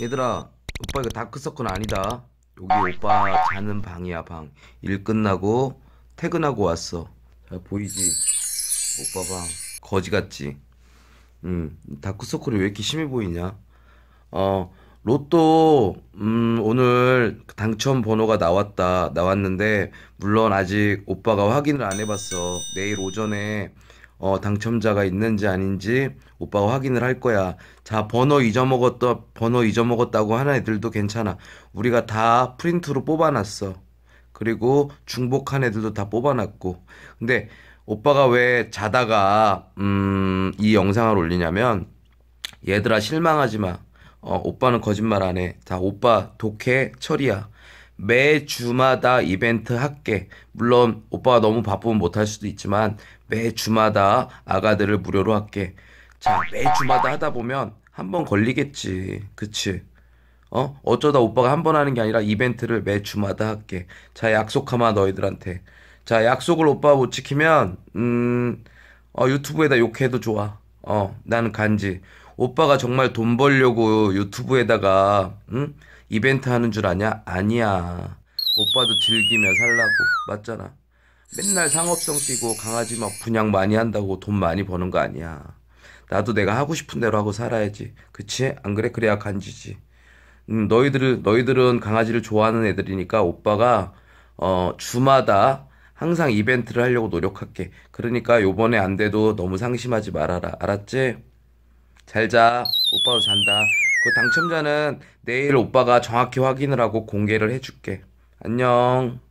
얘들아 오빠 이거 다크서클 아니다 여기 오빠 자는 방이야 방일 끝나고 퇴근하고 왔어 잘 보이지 오빠 방 거지같지 음 다크서클이 왜 이렇게 심해 보이냐 어 로또 음 오늘 당첨 번호가 나왔다 나왔는데 물론 아직 오빠가 확인을 안 해봤어 내일 오전에 어, 당첨자가 있는지 아닌지 오빠가 확인을 할 거야. 자, 번호 잊어먹었다, 번호 잊어먹었다고 하는 애들도 괜찮아. 우리가 다 프린트로 뽑아놨어. 그리고 중복한 애들도 다 뽑아놨고. 근데 오빠가 왜 자다가, 음, 이 영상을 올리냐면, 얘들아 실망하지 마. 어, 오빠는 거짓말 안 해. 다 오빠 독해, 철이야. 매주마다 이벤트 할게. 물론 오빠가 너무 바쁘면 못할 수도 있지만 매주마다 아가들을 무료로 할게. 자, 매주마다 하다 보면 한 번 걸리겠지. 그치? 어? 어쩌다 오빠가 한 번 하는 게 아니라 이벤트를 매주마다 할게. 자, 약속하마 너희들한테. 자, 약속을 오빠가 못 지키면, 음, 어, 유튜브에다 욕해도 좋아. 어, 나는 간지. 오빠가 정말 돈 벌려고 유튜브에다가 응? 이벤트 하는 줄 아냐? 아니야. 오빠도 즐기며 살라고 맞잖아. 맨날 상업성 뛰고 강아지 막 분양 많이 한다고 돈 많이 버는 거 아니야. 나도 내가 하고 싶은 대로 하고 살아야지. 그치? 안 그래? 그래야 간지지. 음, 너희들은 너희들은 강아지를 좋아하는 애들이니까 오빠가 어, 주마다 항상 이벤트를 하려고 노력할게. 그러니까 요번에 안 돼도 너무 상심하지 말아라. 알았지? 잘 자. 오빠도 잔다. 그 당첨자는 내일 오빠가 정확히 확인을 하고 공개를 해줄게. 안녕.